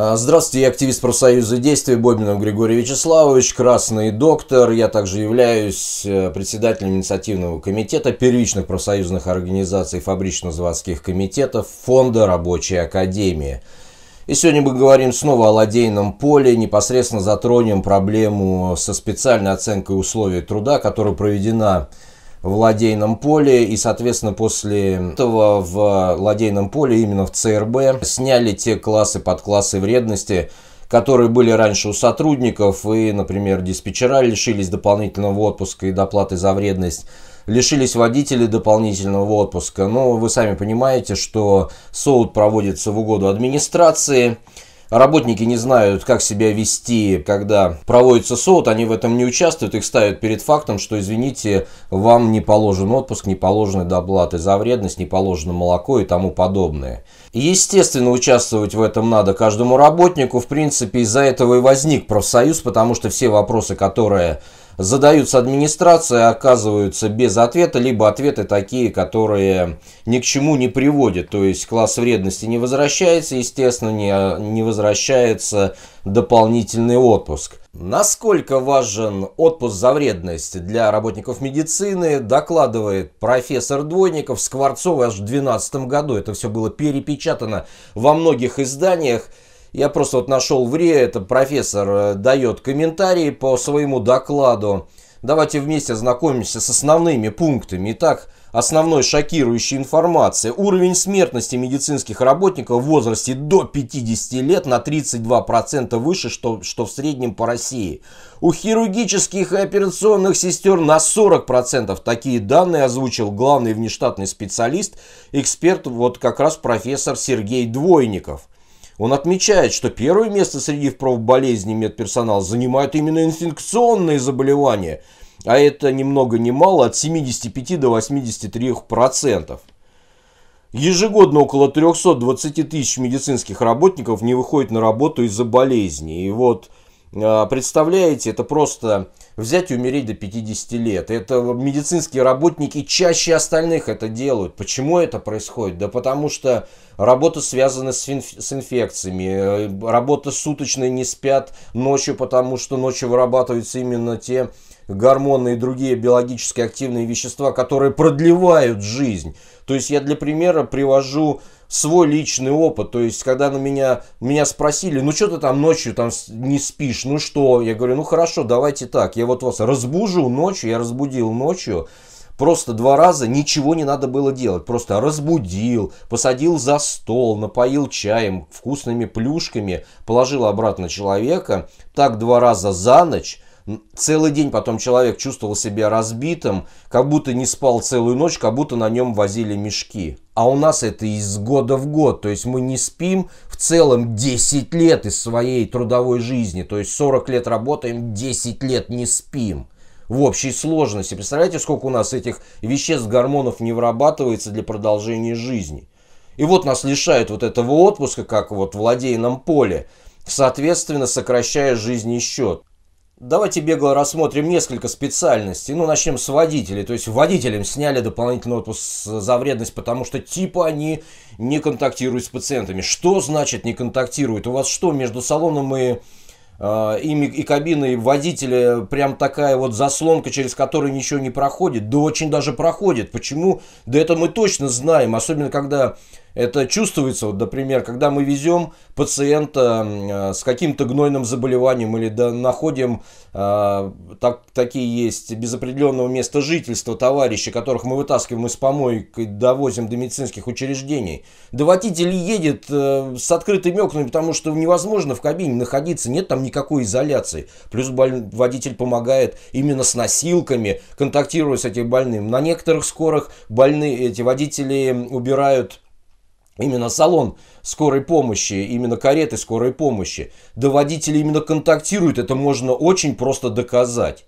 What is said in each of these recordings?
А, здравствуйте, я активист профсоюза действия Бобинов Григорий Вячеславович, красный доктор. Я также являюсь э, председателем инициативного комитета первичных профсоюзных организаций фабрично-заводских комитетов Фонда Рабочей Академии. И сегодня мы говорим снова о ладейном поле, непосредственно затронем проблему со специальной оценкой условий труда, которая проведена в ладейном поле. И, соответственно, после этого в ладейном поле, именно в ЦРБ, сняли те классы, подклассы вредности, которые были раньше у сотрудников. И, например, диспетчера лишились дополнительного отпуска и доплаты за вредность лишились водителей дополнительного отпуска. Но ну, вы сами понимаете, что СОУД проводится в угоду администрации. Работники не знают, как себя вести, когда проводится соут, они в этом не участвуют, их ставят перед фактом, что, извините, вам не положен отпуск, не положены доплаты за вредность, не положено молоко и тому подобное. естественно, участвовать в этом надо каждому работнику. В принципе, из-за этого и возник профсоюз, потому что все вопросы, которые задаются администрацией, оказываются без ответа, либо ответы такие, которые ни к чему не приводят. То есть класс вредности не возвращается, естественно, не, не возвращается дополнительный отпуск. Насколько важен отпуск за вредность для работников медицины, докладывает профессор Двойников Скворцова аж в 2012 году. Это все было перепечатано во многих изданиях. Я просто вот нашел в РИА, это профессор э, дает комментарии по своему докладу. Давайте вместе ознакомимся с основными пунктами. Итак, основной шокирующей информации. Уровень смертности медицинских работников в возрасте до 50 лет на 32% выше, что, что в среднем по России. У хирургических и операционных сестер на 40%. Такие данные озвучил главный внештатный специалист, эксперт, вот как раз профессор Сергей Двойников. Он отмечает, что первое место среди впров болезней медперсонала занимают именно инфекционные заболевания, а это ни много ни мало от 75 до 83%. процентов. Ежегодно около 320 тысяч медицинских работников не выходит на работу из-за болезни. И вот а, представляете, это просто взять и умереть до 50 лет. Это медицинские работники чаще остальных это делают. Почему это происходит? Да потому что работа связана с, инф с инфекциями. Э, работа суточная, не спят ночью, потому что ночью вырабатываются именно те гормоны и другие биологически активные вещества, которые продлевают жизнь. То есть я для примера привожу свой личный опыт. То есть, когда на меня, меня спросили, ну что ты там ночью там не спишь, ну что? Я говорю, ну хорошо, давайте так. Я вот вас разбужу ночью, я разбудил ночью. Просто два раза ничего не надо было делать. Просто разбудил, посадил за стол, напоил чаем, вкусными плюшками, положил обратно человека. Так два раза за ночь Целый день потом человек чувствовал себя разбитым, как будто не спал целую ночь, как будто на нем возили мешки. А у нас это из года в год, то есть мы не спим в целом 10 лет из своей трудовой жизни, то есть 40 лет работаем, 10 лет не спим в общей сложности. Представляете, сколько у нас этих веществ, гормонов не вырабатывается для продолжения жизни. И вот нас лишают вот этого отпуска, как вот в ладейном поле, соответственно сокращая жизненный счет. Давайте бегло рассмотрим несколько специальностей. Ну, начнем с водителей. То есть водителям сняли дополнительный отпуск за вредность, потому что типа они не контактируют с пациентами. Что значит не контактируют? У вас что, между салоном и э, ими и кабиной водителя прям такая вот заслонка, через которую ничего не проходит. Да очень даже проходит. Почему? Да это мы точно знаем, особенно когда это чувствуется, вот, например, когда мы везем пациента э, с каким-то гнойным заболеванием или да, находим э, так, такие есть без определенного места жительства товарищи, которых мы вытаскиваем из помоек и довозим до медицинских учреждений. Доводитель едет э, с открытыми окнами, потому что невозможно в кабине находиться, нет там никакой изоляции. Плюс боль, водитель помогает именно с носилками, контактируя с этим больным. На некоторых скорых больные эти водители убирают именно салон скорой помощи, именно кареты скорой помощи, да водители именно контактируют, это можно очень просто доказать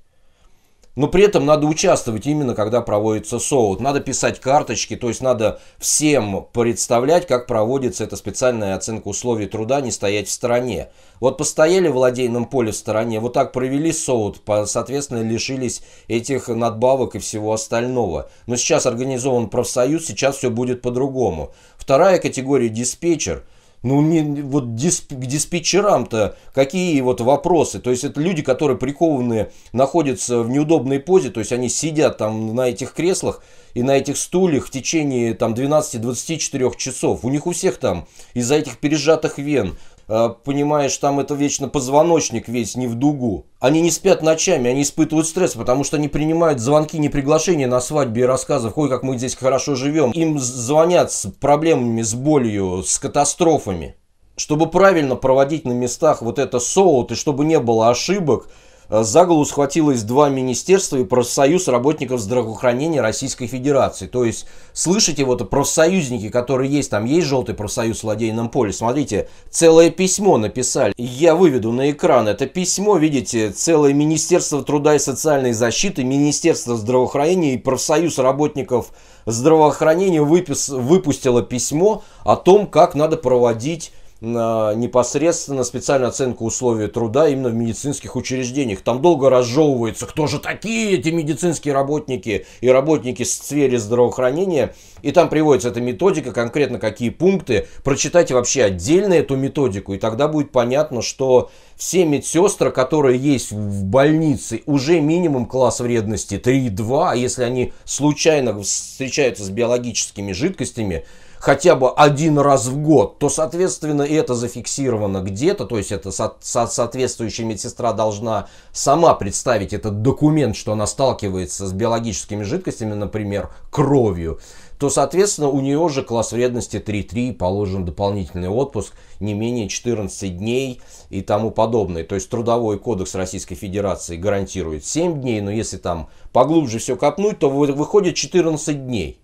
но при этом надо участвовать именно, когда проводится соут. Надо писать карточки, то есть надо всем представлять, как проводится эта специальная оценка условий труда, не стоять в стороне. Вот постояли в владейном поле в стороне, вот так провели соут, соответственно, лишились этих надбавок и всего остального. Но сейчас организован профсоюз, сейчас все будет по-другому. Вторая категория – диспетчер – ну, мне вот дисп, к диспетчерам-то какие вот вопросы? То есть, это люди, которые прикованные, находятся в неудобной позе, то есть, они сидят там на этих креслах и на этих стульях в течение там 12-24 часов. У них у всех там из-за этих пережатых вен Э, понимаешь, там это вечно позвоночник весь не в дугу. Они не спят ночами, они испытывают стресс, потому что они принимают звонки, не приглашения на свадьбе и рассказов, ой, как мы здесь хорошо живем. Им звонят с проблемами, с болью, с катастрофами. Чтобы правильно проводить на местах вот это соут и чтобы не было ошибок – Э, за голову схватилось два министерства и профсоюз работников здравоохранения Российской Федерации. То есть, слышите, вот профсоюзники, которые есть, там есть желтый профсоюз в ладейном поле, смотрите, целое письмо написали. Я выведу на экран это письмо, видите, целое Министерство труда и социальной защиты, Министерство здравоохранения и профсоюз работников здравоохранения выпис, выпустило письмо о том, как надо проводить непосредственно специальную оценку условий труда именно в медицинских учреждениях. Там долго разжевывается, кто же такие эти медицинские работники и работники в сфере здравоохранения. И там приводится эта методика, конкретно какие пункты. Прочитайте вообще отдельно эту методику, и тогда будет понятно, что все медсестры, которые есть в больнице, уже минимум класс вредности 3-2, а если они случайно встречаются с биологическими жидкостями, хотя бы один раз в год, то, соответственно, это зафиксировано где-то, то есть это со- со- соответствующая медсестра должна сама представить этот документ, что она сталкивается с биологическими жидкостями, например, кровью, то, соответственно, у нее же класс вредности 3.3 положен дополнительный отпуск не менее 14 дней и тому подобное. То есть Трудовой кодекс Российской Федерации гарантирует 7 дней, но если там поглубже все копнуть, то выходит 14 дней.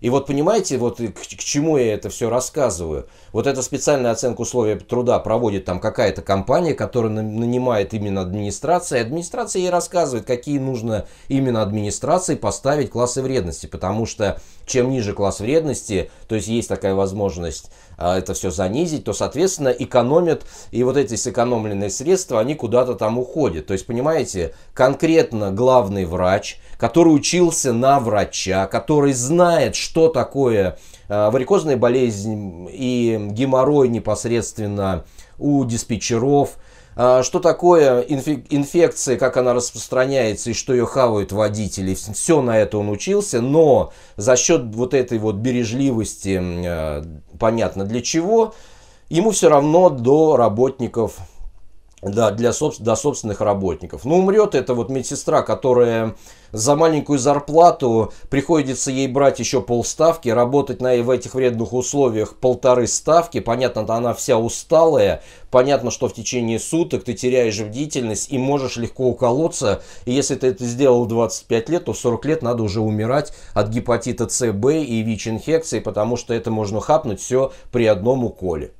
И вот понимаете, вот к, к чему я это все рассказываю? Вот эта специальная оценка условий труда проводит там какая-то компания, которая нанимает именно администрация. администрация ей рассказывает, какие нужно именно администрации поставить классы вредности. Потому что чем ниже класс вредности, то есть есть такая возможность а, это все занизить, то, соответственно, экономят. И вот эти сэкономленные средства, они куда-то там уходят. То есть, понимаете, конкретно главный врач – который учился на врача, который знает, что такое э, варикозная болезнь и геморрой непосредственно у диспетчеров, э, что такое инфекция, как она распространяется и что ее хавают водители. Все на это он учился, но за счет вот этой вот бережливости, э, понятно для чего, ему все равно до работников да, для, до собственных работников. Ну, умрет эта вот медсестра, которая за маленькую зарплату приходится ей брать еще полставки, работать на, в этих вредных условиях полторы ставки. Понятно, она вся усталая, понятно, что в течение суток ты теряешь бдительность и можешь легко уколоться. И если ты это сделал 25 лет, то в 40 лет надо уже умирать от гепатита С, Б и ВИЧ-инфекции, потому что это можно хапнуть все при одном уколе.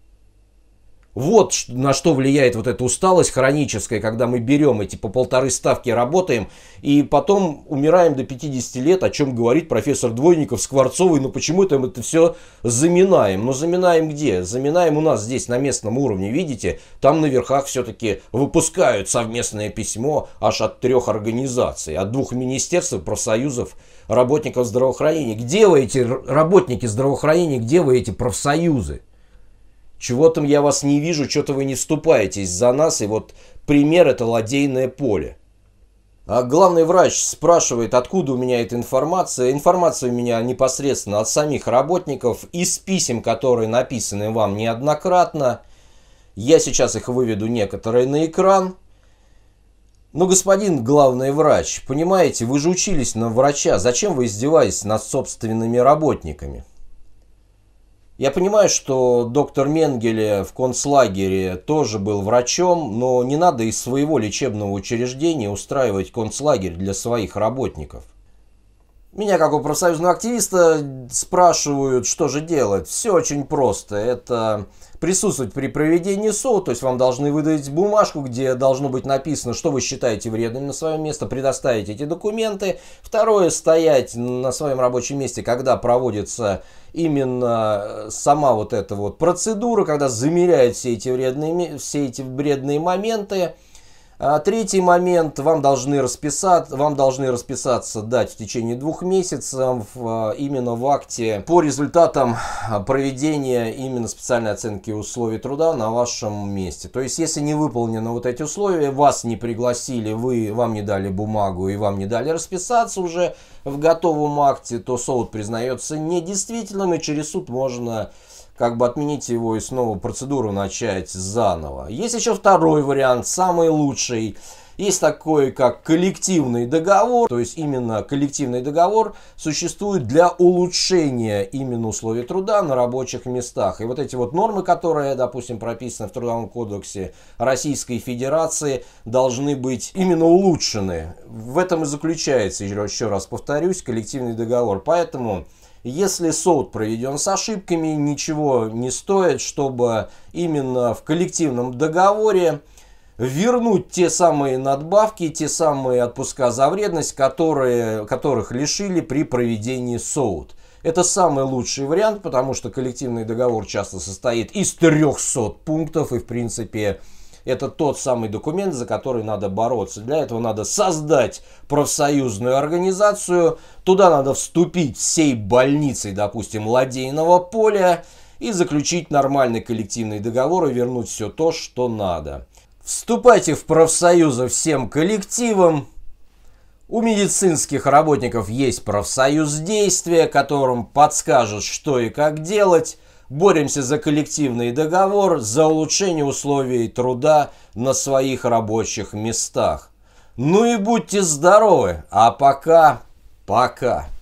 Вот на что влияет вот эта усталость хроническая, когда мы берем эти по полторы ставки, работаем, и потом умираем до 50 лет, о чем говорит профессор Двойников, Скворцовый, но «Ну почему-то мы это все заминаем. Но «Ну заминаем где? Заминаем у нас здесь на местном уровне, видите? Там на верхах все-таки выпускают совместное письмо аж от трех организаций, от двух министерств, профсоюзов, работников здравоохранения. Где вы эти работники здравоохранения, где вы эти профсоюзы? Чего там я вас не вижу, что-то вы не вступаетесь за нас, и вот пример это ладейное поле. А главный врач спрашивает, откуда у меня эта информация. Информация у меня непосредственно от самих работников, из писем, которые написаны вам неоднократно. Я сейчас их выведу некоторые на экран. Ну, господин главный врач, понимаете, вы же учились на врача. Зачем вы издеваетесь над собственными работниками? Я понимаю, что доктор Менгеле в концлагере тоже был врачом, но не надо из своего лечебного учреждения устраивать концлагерь для своих работников. Меня, как у профсоюзного активиста, спрашивают, что же делать. Все очень просто. Это присутствовать при проведении СОУ, то есть вам должны выдать бумажку, где должно быть написано, что вы считаете вредным на свое место, предоставить эти документы. Второе, стоять на своем рабочем месте, когда проводится именно э, сама вот эта вот процедура, когда замеряют все эти вредные, все эти вредные моменты. А третий момент, вам должны, расписать, вам должны расписаться дать в течение двух месяцев э, именно в акте по результатам э, проведения именно специальной оценки условий труда на вашем месте. То есть, если не выполнены вот эти условия, вас не пригласили, вы, вам не дали бумагу и вам не дали расписаться уже в готовом акте, то суд признается недействительным и через суд можно как бы отменить его и снова процедуру начать заново. Есть еще второй вариант, самый лучший. Есть такой, как коллективный договор, то есть именно коллективный договор существует для улучшения именно условий труда на рабочих местах. И вот эти вот нормы, которые, допустим, прописаны в Трудовом кодексе Российской Федерации, должны быть именно улучшены. В этом и заключается, еще раз повторюсь, коллективный договор. Поэтому если суд проведен с ошибками, ничего не стоит, чтобы именно в коллективном договоре вернуть те самые надбавки, те самые отпуска за вредность, которые, которых лишили при проведении СОУД. Это самый лучший вариант, потому что коллективный договор часто состоит из 300 пунктов и, в принципе, это тот самый документ, за который надо бороться. Для этого надо создать профсоюзную организацию, туда надо вступить всей больницей, допустим, ладейного поля, и заключить нормальный коллективный договор и вернуть все то, что надо. Вступайте в профсоюзы всем коллективам. У медицинских работников есть профсоюз действия, которым подскажут, что и как делать. Боремся за коллективный договор, за улучшение условий труда на своих рабочих местах. Ну и будьте здоровы, а пока, пока.